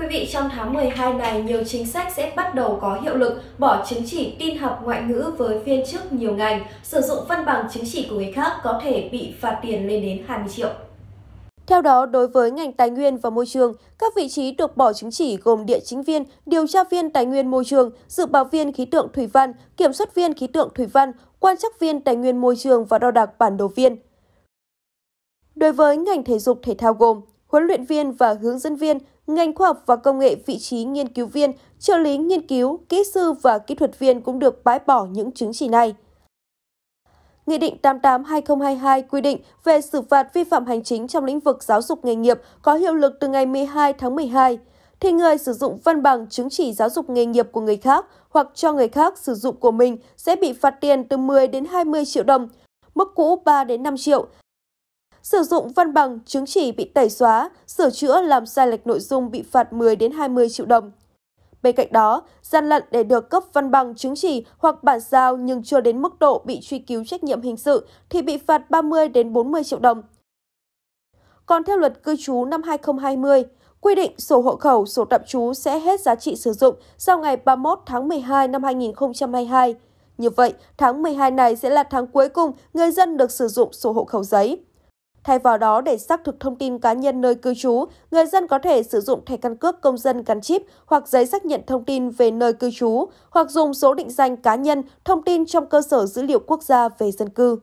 quý vị, trong tháng 12 này, nhiều chính sách sẽ bắt đầu có hiệu lực bỏ chứng chỉ tin học ngoại ngữ với viên chức nhiều ngành. Sử dụng văn bằng chứng chỉ của người khác có thể bị phạt tiền lên đến 20 triệu. Theo đó, đối với ngành tài nguyên và môi trường, các vị trí được bỏ chứng chỉ gồm địa chính viên, điều tra viên tài nguyên môi trường, dự báo viên khí tượng thủy văn, kiểm soát viên khí tượng thủy văn, quan trắc viên tài nguyên môi trường và đo đạc bản đồ viên. Đối với ngành thể dục thể thao gồm huấn luyện viên và hướng dẫn viên, ngành khoa học và công nghệ vị trí nghiên cứu viên, trợ lý nghiên cứu, kỹ sư và kỹ thuật viên cũng được bãi bỏ những chứng chỉ này. Nghị định 88-2022 quy định về xử phạt vi phạm hành chính trong lĩnh vực giáo dục nghề nghiệp có hiệu lực từ ngày 12 tháng 12 thì người sử dụng văn bằng chứng chỉ giáo dục nghề nghiệp của người khác hoặc cho người khác sử dụng của mình sẽ bị phạt tiền từ 10 đến 20 triệu đồng, mức cũ 3 đến 5 triệu, sử dụng văn bằng, chứng chỉ bị tẩy xóa, sửa chữa làm sai lệch nội dung bị phạt 10 đến 20 triệu đồng. Bên cạnh đó, gian lận để được cấp văn bằng chứng chỉ hoặc bản sao nhưng chưa đến mức độ bị truy cứu trách nhiệm hình sự thì bị phạt 30 đến 40 triệu đồng. Còn theo luật cư trú năm 2020, quy định sổ hộ khẩu, sổ tạm trú sẽ hết giá trị sử dụng sau ngày 31 tháng 12 năm 2022. Như vậy, tháng 12 này sẽ là tháng cuối cùng người dân được sử dụng sổ hộ khẩu giấy. Thay vào đó, để xác thực thông tin cá nhân nơi cư trú, người dân có thể sử dụng thẻ căn cước công dân gắn chip hoặc giấy xác nhận thông tin về nơi cư trú, hoặc dùng số định danh cá nhân, thông tin trong cơ sở dữ liệu quốc gia về dân cư.